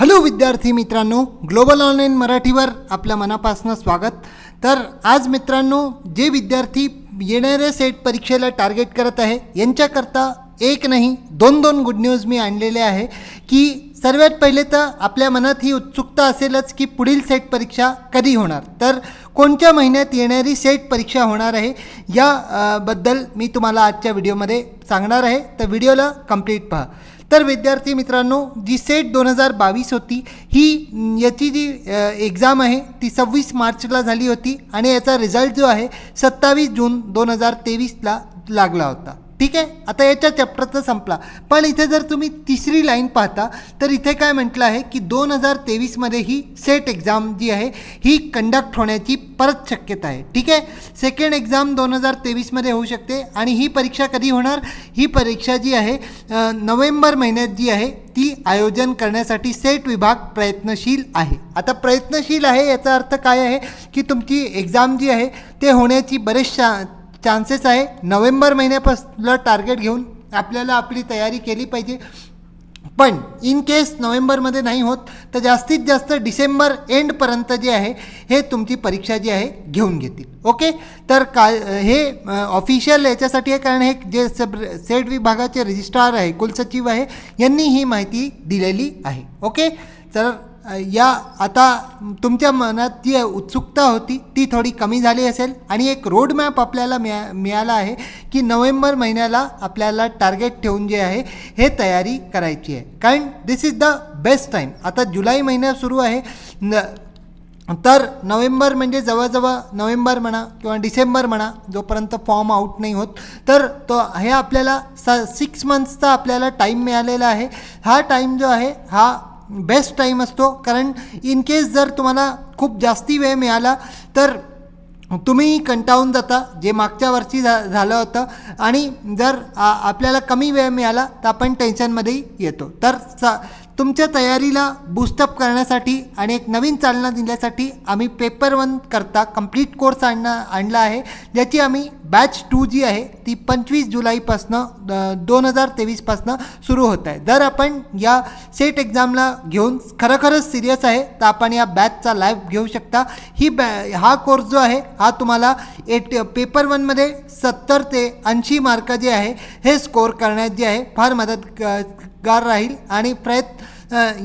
hello विद्यार्थी मित्रांनो global online मराठीवर आपल्या मनापासून स्वागत तर आज मित्रांनो जे विद्यार्थी येणाऱ्या सेट परीक्षेला टार्गेट करत आहे यांच्याकरता एक नाही दोन दोन गुड न्यूज मी आणलेले आहे की सर्वात पहिले तर आपल्या मनात ही उत्सुकता असेलच की पुढील सेट परीक्षा कधी होणार तर कोणत्या महिन्यात येणारी सेट परीक्षा होणार आहे याबद्दल मी तुम्हाला आजच्या व्हिडिओमध्ये सांगणार आहे तर व्हिडिओला कंप्लीट पहा तर विद्यार्थी मित्रांनो जी सेट दोन हजार बावीस होती ही याची जी एक्झाम आहे ती सव्वीस मार्चला झाली होती आणि याचा रिझल्ट जो आहे सत्तावीस जून दोन हजार तेवीसला लागला होता ठीक आहे आता याच्या चॅप्टरचा संपला पण इथे जर तुम्ही तिसरी लाईन पाहता तर इथे काय म्हटलं आहे की दोन हजार तेवीसमध्ये ही सेट एक्झाम जी आहे ही कंडक्ट होण्याची परत शक्यता आहे ठीक आहे सेकंड एक्झाम दोन हजार तेवीसमध्ये होऊ शकते आणि ही परीक्षा कधी होणार ही परीक्षा जी आहे नोव्हेंबर महिन्यात जी आहे ती आयोजन करण्यासाठी सेट विभाग प्रयत्नशील आहे आता प्रयत्नशील आहे याचा अर्थ काय आहे की तुमची एक्झाम जी आहे ते होण्याची बरेचशा चान्सेस आहे नोव्हेंबर महिन्यापासून टार्गेट घेऊन आपल्याला आपली तयारी केली पाहिजे पण इन केस नोव्हेंबरमध्ये नाही होत तर जास्तीत जास्त डिसेंबर एंडपर्यंत जे आहे हे तुमची परीक्षा जी आहे घेऊन घेतील ओके तर का हे ऑफिशियल याच्यासाठी आहे कारण हे जे सब सेट विभागाचे रजिस्ट्रार आहे कुलसचिव आहे यांनी ही माहिती दिलेली आहे ओके तर या आता तुमच्या मनात जी उत्सुकता होती ती थोडी कमी झाली असेल आणि एक रोडमॅप आपल्याला मिळा मिळाला आहे की नोव्हेंबर महिन्याला आपल्याला टार्गेट ठेवून जे आहे हे तयारी करायची आहे कारण this is the best time आता जुलै महिना सुरू आहे न तर नोव्हेंबर म्हणजे जवळजवळ नोव्हेंबर म्हणा किंवा डिसेंबर म्हणा जोपर्यंत फॉर्म आउट नाही होत तर तो हे आपल्याला स सिक्स मंथ्सचा आपल्याला टाईम मिळालेला आहे हा टाईम जो आहे हा बेस्ट टाईम असतो कारण इन केस जर तुम्हाला खूप जास्ती वेळ मिळाला तर तुम्ही कंटाळून जाता जे मागच्या वर्षी झा झालं होतं आणि जर आपल्याला कमी वेळ मिळाला तर आपण टेन्शनमध्येही येतो तर सा तुमच्या तयारीला बूस्टअप करण्यासाठी आणि एक नवीन चालना देण्यासाठी आम्ही पेपर वन करता कंप्लीट कोर्स आणणं आणला आहे ज्याची आम्ही बॅच टू जी आहे ती पंचवीस जुलैपासनं दोन हजार तेवीसपासनं सुरू होत आहे जर आपण या सेट एक्झामला घेऊन खरोखरच सिरियस आहे तर आपण या बॅचचा लाईव्ह घेऊ शकता ही बॅ हा कोर्स जो आहे हा तुम्हाला एट पेपर वनमध्ये सत्तर ते ऐंशी मार्क जे आहे हे स्कोअर करण्यात जे आहे फार मदत गार राहील आणि प्रयत्न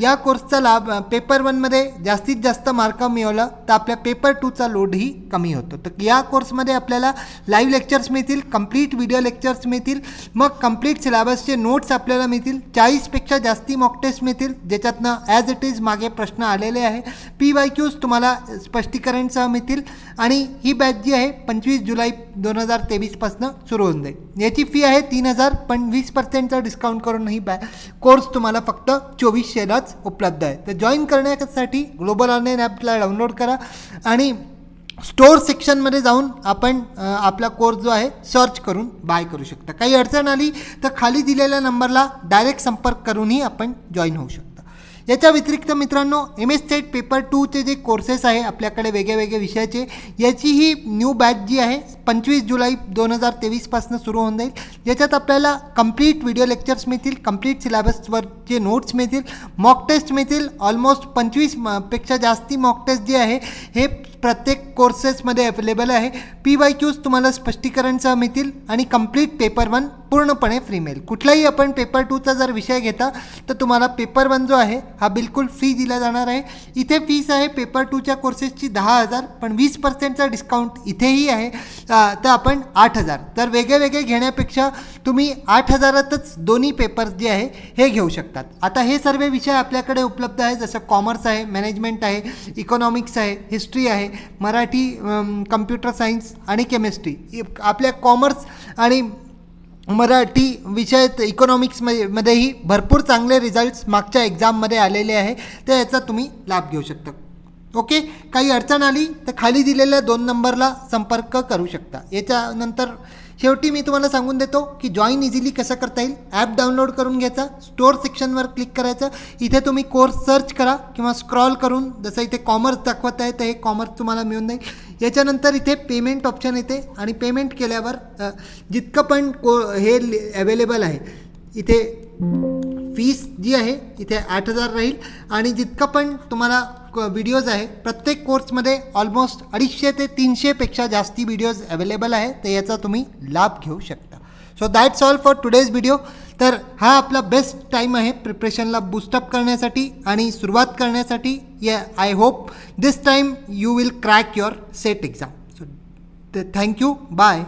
या कोर्सचा लाभ पेपर वनमध्ये जास्तीत जास्त मार्क मिळवलं तर आपल्या पेपर टूचा लोडही कमी होतो तर या कोर्समध्ये आपल्याला लाईव्ह लेक्चर्स मिळतील कंप्लीट व्हिडिओ लेक्चर्स मिळतील मग कंप्लीट सिलेबसचे नोट्स आपल्याला मिळतील चाळीसपेक्षा जास्ती मॉक टेस्ट मिळतील ज्याच्यातनं ॲज इट इज मागे प्रश्न आलेले आहे पी वाय क्यूज तुम्हाला स्पष्टीकरणसह मिळतील आणि ही बॅच जी आहे पंचवीस जुलै दोन हजार तेवीसपासनं सुरू होऊन जाईल याची फी आहे तीन हजार पण वीस पर्सेंटचा डिस्काउंट करून ही बॅ कोर्स तुम्हाला फक्त चोवीस शेअरच उपलब्ध आहे तर जॉईन करण्यासाठी ग्लोबल ऑनलाईन ॲपला डाउनलोड करा आणि स्टोअर सेक्शनमध्ये जाऊन आपण आपला कोर्स जो आहे सर्च करून बाय करू शकता काही अडचण आली तर खाली दिलेल्या नंबरला डायरेक्ट संपर्क करूनही आपण जॉईन होऊ शकतो याच्या व्यतिरिक्त मित्रांनो एम एस सेट पेपर टूचे जे कोर्सेस आहे आपल्याकडे वेगळ्या वेगळ्या विषयाचे याची ही न्यू बॅच जी आहे पंचवीस जुलै दोन हजार तेवीसपासून सुरू होऊन जाईल याच्यात आपल्याला कंप्लीट व्हिडिओ लेक्चर्स मिळतील कंप्लीट सिलेबसवरचे नोट्स मिळतील मॉक टेस्ट मिळतील ऑलमोस्ट पंचवीस पेक्षा जास्ती मॉक टेस्ट जे आहे हे प्रत्येक कोर्सेसमध्ये अवेलेबल आहे पी वाय क्यूज तुम्हाला स्पष्टीकरणसह मिळतील आणि कंप्लीट पेपर वन पूर्णपणे फ्री मिळेल कुठलाही आपण पेपर टूचा जर विषय घेता तर तुम्हाला पेपर वन जो आहे हा बिलकुल फ्री दिला जाणार आहे इथे फीस आहे पेपर टूच्या कोर्सेसची दहा हजार पण वीस पर्सेंटचा डिस्काउंट इथेही आहे तर आपण आठ हजार तर वेगळे वेगळे घेण्यापेक्षा तुम्ही आठ हजारातच दोन्ही पेपर्स जे आहे हे घेऊ शकतात आता हे सर्व विषय आपल्याकडे उपलब्ध आहे जसं कॉमर्स आहे मॅनेजमेंट आहे इकॉनॉमिक्स आहे हिस्ट्री आहे मराठी कम्प्युटर सायन्स आणि केमिस्ट्री आपल्या कॉमर्स आणि मराठी विषयात इकॉनॉमिक्समध्येही भरपूर चांगले रिझल्ट्स मागच्या एक्झाममध्ये आलेले आहे तर याचा तुम्ही लाभ घेऊ शकता ओके काही अडचण आली तर खाली दिलेल्या दोन नंबरला संपर्क करू शकता याच्यानंतर शेवटी मी तुम्हाला सांगून देतो की जॉईन इझिली कसं करता येईल ॲप डाउनलोड करून घ्यायचा स्टोअर सेक्शनवर क्लिक करायचा इथे तुम्ही कोर्स सर्च करा किंवा स्क्रॉल करून जसं इथे कॉमर्स दाखवत आहे तर हे कॉमर्स तुम्हाला मिळून जाईल याच्यानंतर इथे पेमेंट ऑप्शन येते आणि पेमेंट केल्यावर जितकं पण को हे अवेलेबल आहे इथे फीस जी आहे इथे आठ हजार राहील आणि जितकं पण तुम्हाला व्हिडिओज आहे प्रत्येक कोर्समध्ये ऑलमोस्ट अडीचशे ते तीनशेपेक्षा जास्ती व्हिडिओज अवेलेबल आहे तर याचा तुम्ही लाभ घेऊ शकता so that's all for today's video तर हा आपला बेस्ट टाईम आहे प्रिपरेशनला बुस्टअप करण्यासाठी आणि सुरुवात करण्यासाठी या I hope this time you will crack your SET exam so thank you bye